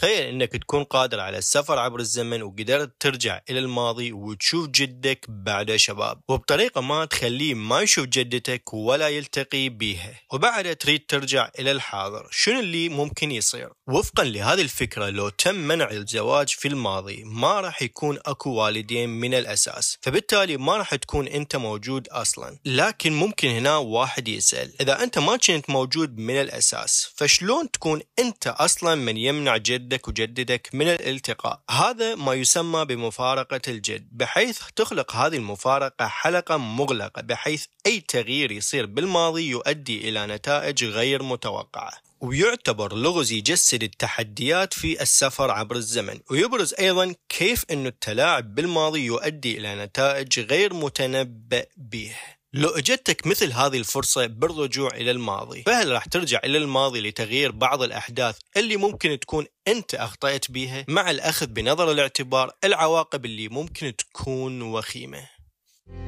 تخيل انك تكون قادر على السفر عبر الزمن وقدرت ترجع الى الماضي وتشوف جدك بعد شباب وبطريقة ما تخليه ما يشوف جدتك ولا يلتقي بيها وبعدها تريد ترجع الى الحاضر شنو اللي ممكن يصير وفقا لهذه الفكرة لو تم منع الزواج في الماضي ما راح يكون اكو والدين من الاساس فبالتالي ما راح تكون انت موجود اصلا لكن ممكن هنا واحد يسأل اذا انت ما كنت موجود من الاساس فشلون تكون انت اصلا من يمنع جد جدك وجدتك من الالتقاء هذا ما يسمى بمفارقة الجد بحيث تخلق هذه المفارقة حلقة مغلقة بحيث أي تغيير يصير بالماضي يؤدي إلى نتائج غير متوقعة ويعتبر لغز يجسد التحديات في السفر عبر الزمن ويبرز أيضا كيف أن التلاعب بالماضي يؤدي إلى نتائج غير متنبأ به لو اجتك مثل هذه الفرصة بالرجوع إلى الماضي، فهل راح ترجع إلى الماضي لتغيير بعض الأحداث اللي ممكن تكون أنت أخطأت بيها مع الأخذ بنظر الاعتبار العواقب اللي ممكن تكون وخيمة؟